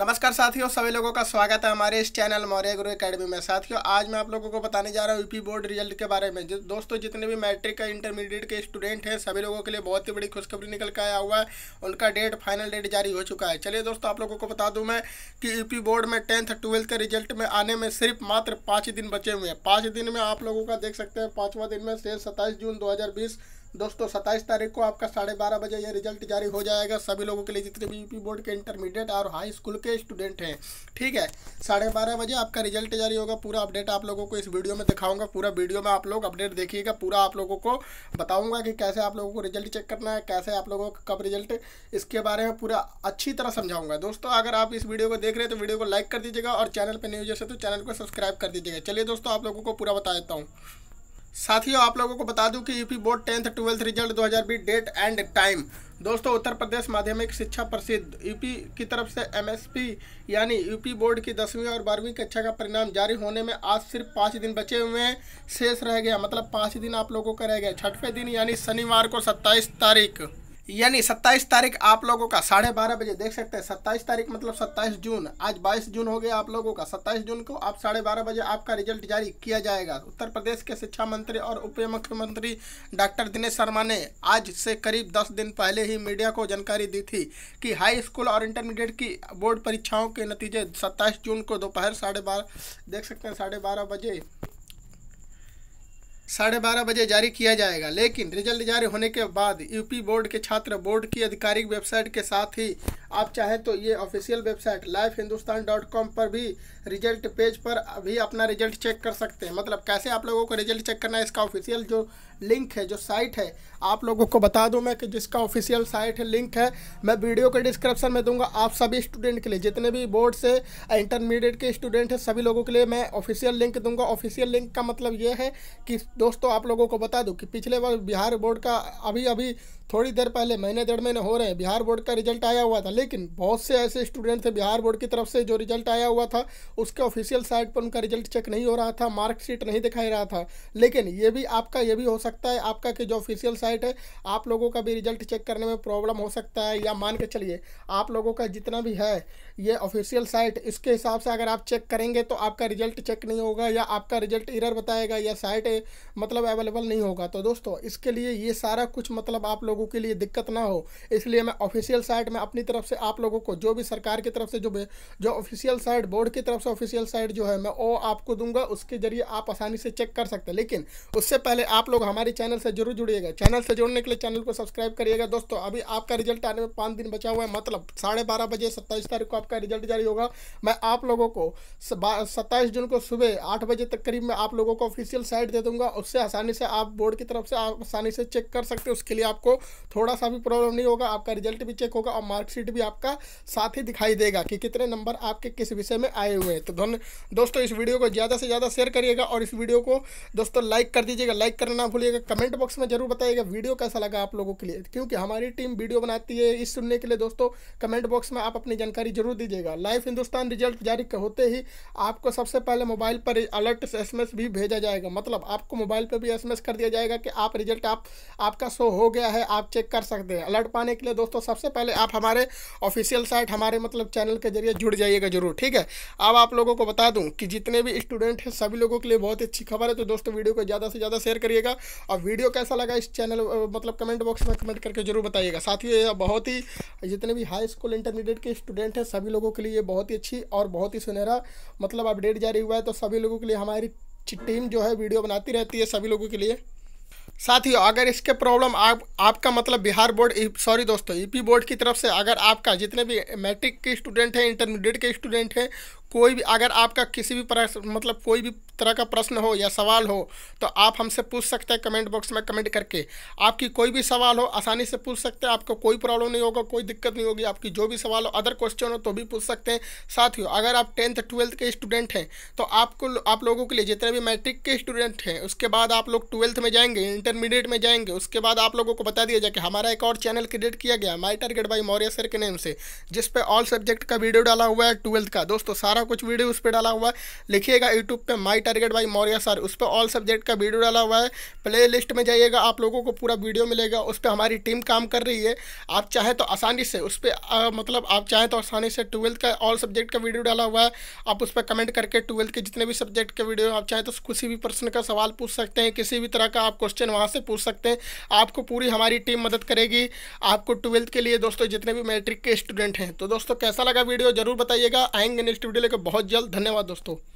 नमस्कार साथियों सभी लोगों का स्वागत है हमारे इस चैनल मौर्य गुरु एकेडमी में साथियों आज मैं आप लोगों को बताने जा रहा हूँ यूपी बोर्ड रिजल्ट के बारे में दोस्तों जितने भी मैट्रिक का इंटरमीडिएट के स्टूडेंट हैं सभी लोगों के लिए बहुत ही बड़ी खुशखबरी निकल के आया हुआ है उनका डेट फाइनल डेट जारी हो चुका है चलिए दोस्तों आप लोगों को बता दूँ मैं कि यूपी बोर्ड में टेंथ ट्वेल्थ के रिजल्ट में आने में सिर्फ मात्र पाँच दिन बचे हुए हैं पाँच दिन में आप लोगों का देख सकते हैं पाँचवा दिन में शेष सत्ताईस जून दो दोस्तों सत्ताईस तारीख को आपका साढ़े बारह बजे ये रिजल्ट जारी हो जाएगा सभी लोगों के लिए जितने भी यूपी बोर्ड के इंटरमीडिएट और हाई स्कूल के स्टूडेंट हैं ठीक है साढ़े बारह बजे आपका रिजल्ट जारी होगा पूरा अपडेट आप लोगों को इस वीडियो में दिखाऊंगा पूरा वीडियो में आप लोग अपडेट देखिएगा पूरा आप लोगों को बताऊँगा कि कैसे आप लोगों को रिजल्ट चेक करना है कैसे आप लोगों का कब रिजल्ट इसके बारे में पूरा अच्छी तरह समझाऊंगा दोस्तों अगर आप इस वीडियो को देख रहे हैं तो वीडियो को लाइक कर दीजिएगा और चैनल पर न्यूज है तो चैनल को सब्सक्राइब कर दीजिएगा चलिए दोस्तों आप लोगों को पूरा बता देता हूँ साथियों आप लोगों को बता दूं कि UP board tenth twelfth result 2020 date and time दोस्तों उत्तर प्रदेश माध्यमिक शिक्षा परिषद यूपी की तरफ से एमएसपी यानी यूपी बोर्ड की दसवीं और बारहवीं कक्षा का परिणाम जारी होने में आज सिर्फ पाँच दिन बचे हुए हैं शेष रह गया मतलब पाँच दिन आप लोगों का रह गया छठवें दिन यानी शनिवार को सत्ताईस तारीख यानी 27 तारीख आप लोगों का साढ़े बारह बजे देख सकते हैं 27 तारीख मतलब 27 जून आज 22 जून हो गया आप लोगों का 27 जून को आप साढ़े बारह बजे आपका रिजल्ट जारी किया जाएगा उत्तर प्रदेश के शिक्षा मंत्री और उप मुख्यमंत्री डॉक्टर दिनेश शर्मा ने आज से करीब 10 दिन पहले ही मीडिया को जानकारी दी थी कि हाई स्कूल और इंटरमीडिएट की बोर्ड परीक्षाओं के नतीजे सत्ताईस जून को दोपहर साढ़े देख सकते हैं साढ़े बजे साढ़े बारह बजे जारी किया जाएगा लेकिन रिजल्ट जारी होने के बाद यूपी बोर्ड के छात्र बोर्ड की आधिकारिक वेबसाइट के साथ ही आप चाहें तो ये official website live Hindustan dot com पर भी रिजल्ट पेज पर अभी अपना रिजल्ट चेक कर सकते हैं मतलब कैसे आप लोगों को रिजल्ट चेक करना है इसका ऑफिशियल जो लिंक है जो साइट है आप लोगों को बता दूं मैं कि जिसका ऑफिशियल साइट है लिंक है मैं वीडियो के डिस्क्रिप्शन में दूंगा आप सभी स्टूडेंट के लिए जितने भी बोर्ड से इंटरमीडिएट के स्टूडेंट हैं सभी लोगों के लिए मैं ऑफिशियल लिंक दूंगा ऑफिशियल लिंक का मतलब ये है कि दोस्तों आप लोगों को बता दूँ कि पिछले बार बिहार बोर्ड का अभी अभी थोड़ी देर पहले महीने डेढ़ महीने हो रहे हैं बिहार बोर्ड का रिजल्ट आया हुआ था लेकिन बहुत से ऐसे स्टूडेंट थे बिहार बोर्ड की तरफ से जो रिजल्ट आया हुआ था उसके ऑफिशियल साइट पर उनका रिजल्ट चेक नहीं हो रहा था मार्कशीट नहीं दिखाई रहा था लेकिन ये भी आपका ये भी हो सकता है आपका कि जो ऑफिशियल साइट है आप लोगों का भी रिजल्ट चेक करने में प्रॉब्लम हो सकता है या मान के चलिए आप लोगों का जितना भी है ये ऑफिशियल साइट इसके हिसाब से अगर आप चेक करेंगे तो आपका रिजल्ट चेक नहीं होगा या आपका रिजल्ट इरर बताएगा या साइट मतलब अवेलेबल नहीं होगा तो दोस्तों इसके लिए ये सारा कुछ मतलब आप लोगों लोगों के लिए दिक्कत ना हो इसलिए मैं ऑफिशियल साइट में अपनी तरफ से आप लोगों को जो भी सरकार की तरफ से जो जो ऑफिशियल साइट बोर्ड की तरफ से ऑफिशियल साइट जो है मैं वो आपको दूंगा उसके जरिए आप आसानी से चेक कर सकते हैं लेकिन उससे पहले आप लोग हमारे चैनल से जरूर जुड़िएगा चैनल से जुड़ने के लिए चैनल को सब्सक्राइब करिएगा दोस्तों अभी आपका रिजल्ट आने में पाँच दिन बचा हुआ है मतलब साढ़े बारह बजे सत्ताईस तारीख को आपका रिजल्ट जारी होगा मैं आप लोगों को सत्ताईस जून को सुबह आठ बजे तक करीब मैं आप लोगों को ऑफिशियल साइट दे दूंगा उससे आसानी से आप बोर्ड की तरफ से आप आसानी से चेक कर सकते हो उसके लिए आपको थोड़ा सा भी प्रॉब्लम नहीं होगा आपका रिजल्ट भी चेक होगा और मार्कशीट भी आपका साथ ही दिखाई देगा कि कितने नंबर आपके किस विषय में आए हुए हैं तो धन दोस्तों इस वीडियो को ज़्यादा से ज़्यादा शेयर करिएगा और इस वीडियो को दोस्तों लाइक कर दीजिएगा लाइक करना ना भूलिएगा कमेंट बॉक्स में जरूर बताइएगा वीडियो कैसा लगा आप लोगों के लिए क्योंकि हमारी टीम वीडियो बनाती है इस सुनने के लिए दोस्तों कमेंट बॉक्स में आप अपनी जानकारी जरूर दीजिएगा लाइव हिंदुस्तान रिजल्ट जारी होते ही आपको सबसे पहले मोबाइल पर अलर्ट एस भी भेजा जाएगा मतलब आपको मोबाइल पर भी एस कर दिया जाएगा कि आप रिजल्ट आप आपका शो हो गया है आप चेक कर सकते हैं अलर्ट पाने के लिए दोस्तों सबसे पहले आप हमारे ऑफिशियल साइट हमारे मतलब चैनल के जरिए जुड़ जाइएगा जरूर ठीक है अब आप लोगों को बता दूँ कि जितने भी स्टूडेंट हैं सभी लोगों के लिए बहुत अच्छी खबर है तो दोस्तों वीडियो को ज़्यादा से ज़्यादा शेयर करिएगा और वीडियो कैसा लगा इस चैनल मतलब कमेंट बॉक्स में कमेंट करके जरूर बताइएगा साथ ही बहुत ही जितने भी हाई स्कूल इंटरमीडिएट के स्टूडेंट हैं सभी लोगों के लिए बहुत ही अच्छी और बहुत ही सुनहरा मतलब अपडेट जारी हुआ है तो सभी लोगों के लिए हमारी टीम जो है वीडियो बनाती रहती है सभी लोगों के लिए साथियों अगर इसके प्रॉब्लम आप आपका मतलब बिहार बोर्ड सॉरी दोस्तों ईपी बोर्ड की तरफ से अगर आपका जितने भी मैट्रिक के स्टूडेंट हैं इंटरमीडिएट के स्टूडेंट हैं कोई भी अगर आपका किसी भी प्रकार मतलब कोई भी तरह का प्रश्न हो या सवाल हो तो आप हमसे पूछ सकते हैं कमेंट बॉक्स में कमेंट करके आपकी कोई भी सवाल हो आसानी से पूछ सकते हैं आपको कोई प्रॉब्लम नहीं होगा कोई दिक्कत नहीं होगी आपकी जो भी सवाल हो अदर क्वेश्चन हो तो भी पूछ सकते हैं साथ ही अगर आप टेंथ ट्वेल्थ के स्टूडेंट हैं तो आपको आप लोगों के लिए जितने भी मैट्रिक के स्टूडेंट हैं उसके बाद आप लोग ट्वेल्थ में जाएंगे इंटरमीडिएट में जाएंगे उसके बाद आप लोगों को बता दिया जाए कि हमारा एक और चैनल क्रिएट किया गया my target by Maurya sir के नेम से जिस पे ऑल सब्जेक्ट का वीडियो डाला हुआ है ट्वेल्थ का दोस्तों सारा कुछ वीडियो उस पर डाला हुआ है लिखिएगा यूट्यूब पर माई इंटरगेट बाई मौर्य सर उस पर ऑल सब्जेक्ट का वीडियो डाला हुआ है प्ले लिस्ट में जाइएगा आप लोगों को पूरा वीडियो मिलेगा उस पर हमारी टीम काम कर रही है आप चाहें तो आसानी से उस पर मतलब आप चाहें तो आसानी से ट्वेल्थ का ऑल सब्जेक्ट का वीडियो डाला हुआ है आप उस पर कमेंट करके ट्वेल्थ के जितने भी सब्जेक्ट के वीडियो आप चाहें तो किसी भी प्रश्न का सवाल पूछ सकते हैं किसी भी तरह का आप क्वेश्चन वहाँ से पूछ सकते हैं आपको पूरी हमारी टीम मदद करेगी आपको ट्वेल्थ के लिए दोस्तों जितने भी मैट्रिक के स्टूडेंट हैं तो दोस्तों कैसा लगा वीडियो जरूर बताइएगा आएंगे नेक्स्ट वीडियो लेकर बहुत जल्द धन्यवाद दोस्तों